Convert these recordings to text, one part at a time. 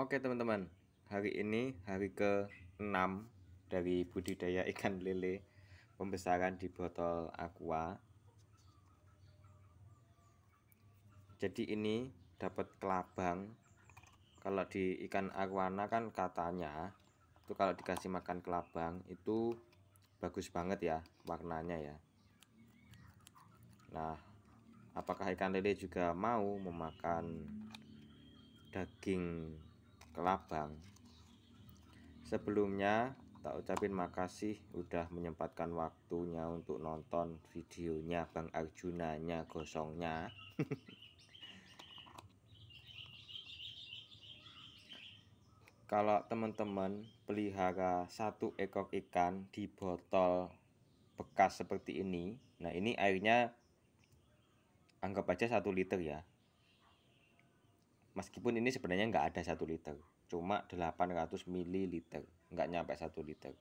Oke teman-teman, hari ini hari ke-6 dari budidaya ikan lele pembesaran di botol aqua. Jadi ini dapat kelabang. Kalau di ikan arwana kan katanya itu kalau dikasih makan kelabang itu bagus banget ya warnanya ya. Nah, apakah ikan lele juga mau memakan daging Kelabang. Sebelumnya, tak ucapin makasih udah menyempatkan waktunya untuk nonton videonya Bang Arjunanya gosongnya. Kalau teman-teman pelihara satu ekor ikan di botol bekas seperti ini, nah ini airnya anggap aja satu liter ya. Meskipun ini sebenarnya nggak ada satu liter, cuma 800 ml, nggak nyampe satu liter.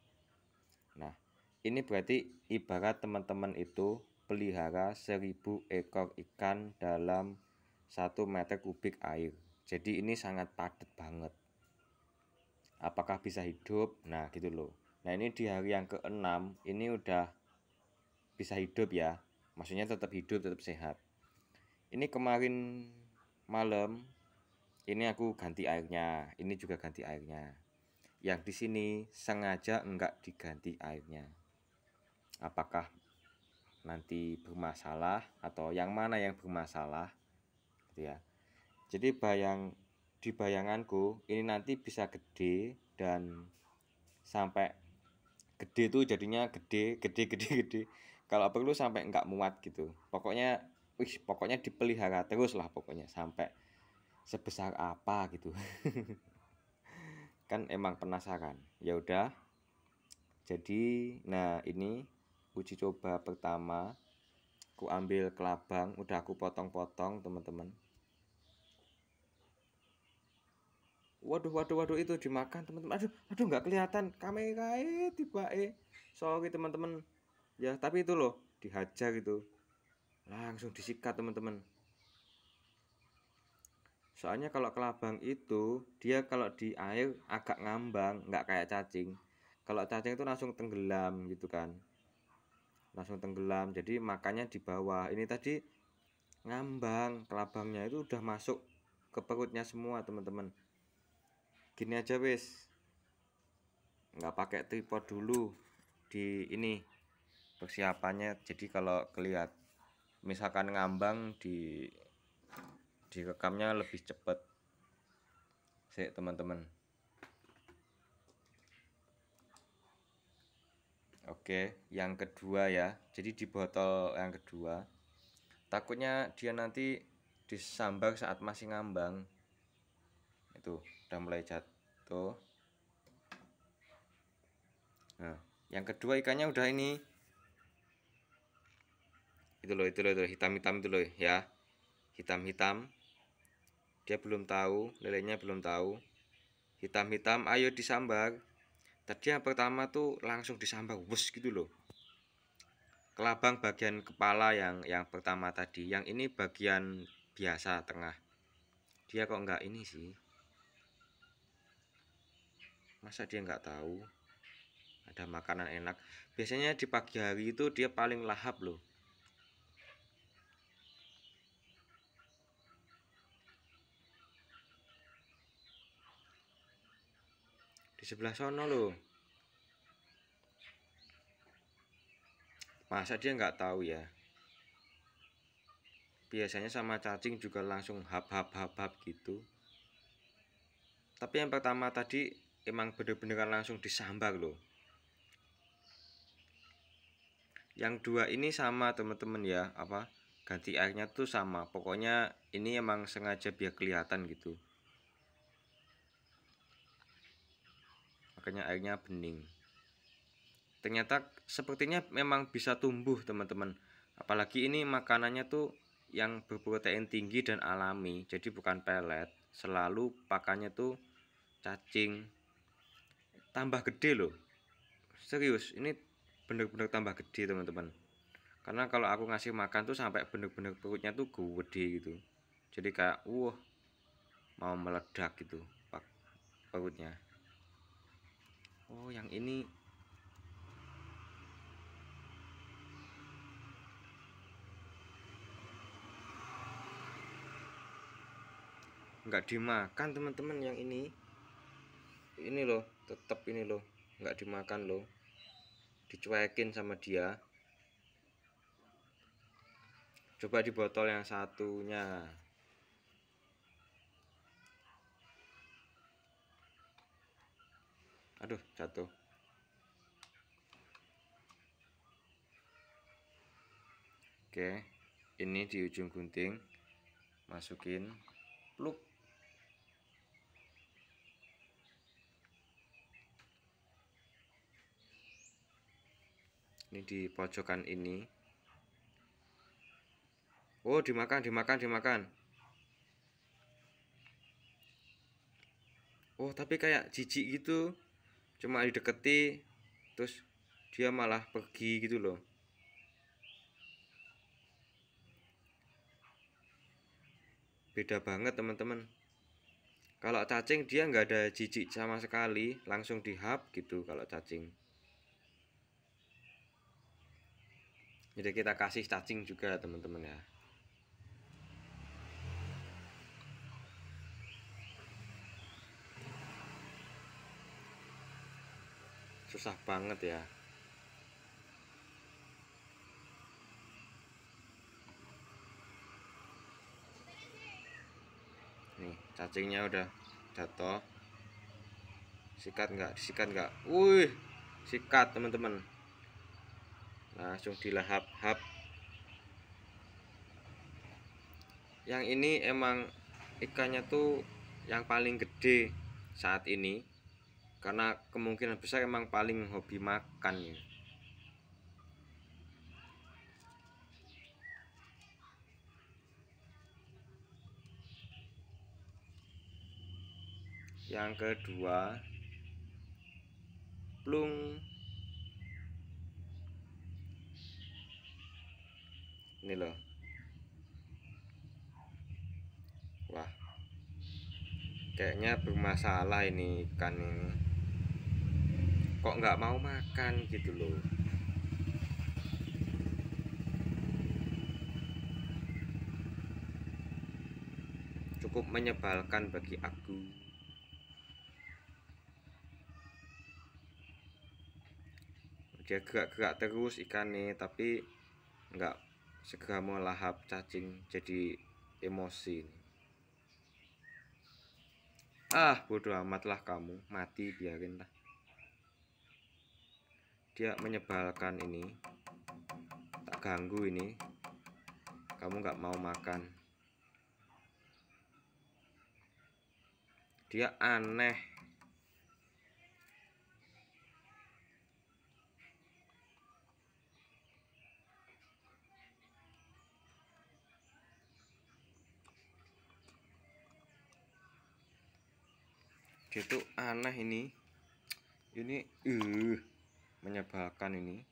Nah, ini berarti ibarat teman-teman itu pelihara 1000 ekor ikan dalam 1 meter kubik air. Jadi ini sangat padat banget. Apakah bisa hidup? Nah, gitu loh. Nah, ini di hari yang keenam ini udah bisa hidup ya. Maksudnya tetap hidup, tetap sehat. Ini kemarin malam ini aku ganti airnya ini juga ganti airnya yang di sini sengaja enggak diganti airnya apakah nanti bermasalah atau yang mana yang bermasalah gitu ya jadi bayang di bayanganku ini nanti bisa gede dan sampai gede tuh jadinya gede gede gede gede kalau perlu sampai enggak muat gitu pokoknya wih pokoknya dipelihara terus lah pokoknya sampai sebesar apa gitu kan emang penasaran ya udah jadi nah ini uji coba pertama aku ambil kelabang udah aku potong-potong teman-teman waduh waduh waduh itu dimakan teman-teman aduh aduh nggak kelihatan kamera eh tiba eh sorry teman-teman ya tapi itu loh dihajar gitu. langsung disikat teman-teman soalnya kalau kelabang itu dia kalau di air agak ngambang nggak kayak cacing kalau cacing itu langsung tenggelam gitu kan langsung tenggelam jadi makannya di bawah ini tadi ngambang kelabangnya itu udah masuk ke perutnya semua teman-teman gini aja wes nggak pakai tripod dulu di ini persiapannya jadi kalau kelihat misalkan ngambang di direkamnya lebih cepat sih teman-teman Oke, yang kedua ya. Jadi di botol yang kedua, takutnya dia nanti disambar saat masih ngambang. Itu udah mulai jatuh. Nah, yang kedua ikannya udah ini. Itu loh, itu loh, itu hitam-hitam itu loh ya. Hitam-hitam. Dia belum tahu, lelenya belum tahu. Hitam-hitam, ayo disambar. Tadi yang pertama tuh langsung disambar, bus gitu loh. Kelabang bagian kepala yang yang pertama tadi, yang ini bagian biasa tengah. Dia kok nggak ini sih? Masa dia nggak tahu? Ada makanan enak. Biasanya di pagi hari itu dia paling lahap loh. sebelah sono lo masa dia nggak tahu ya biasanya sama cacing juga langsung hap hap hap hap gitu tapi yang pertama tadi emang bener-bener langsung disambar loh yang dua ini sama teman-teman ya apa ganti airnya tuh sama pokoknya ini emang sengaja biar kelihatan gitu makanya airnya bening ternyata sepertinya memang bisa tumbuh teman-teman apalagi ini makanannya tuh yang berprotein tinggi dan alami jadi bukan pelet selalu pakannya tuh cacing tambah gede loh serius ini bener-bener tambah gede teman-teman karena kalau aku ngasih makan tuh sampai bener-bener perutnya tuh gede gitu jadi kayak wah wow, mau meledak gitu perutnya oh yang ini Enggak dimakan teman-teman yang ini ini loh tetap ini loh Enggak dimakan loh dicuekin sama dia coba di botol yang satunya aduh jatuh oke ini di ujung gunting masukin pluk ini di pojokan ini oh dimakan dimakan dimakan oh tapi kayak jijik gitu cuma dideketi terus dia malah pergi gitu loh beda banget teman-teman kalau cacing dia nggak ada jijik sama sekali langsung dihap gitu kalau cacing jadi kita kasih cacing juga teman-teman ya susah banget ya nih cacingnya udah jatuh sikat nggak sikat nggak wih sikat teman-teman langsung dilahap-hap yang ini emang ikannya tuh yang paling gede saat ini karena kemungkinan besar emang paling hobi makan ya yang kedua plung ini loh wah kayaknya bermasalah ini ikan ini kok nggak mau makan gitu loh cukup menyebalkan bagi aku dia gerak-gerak terus nih tapi nggak segera lahap cacing jadi emosi ah bodoh lah kamu mati biarin lah dia menyebalkan ini tak ganggu ini kamu nggak mau makan dia aneh itu tuh aneh ini ini uh menyebalkan ini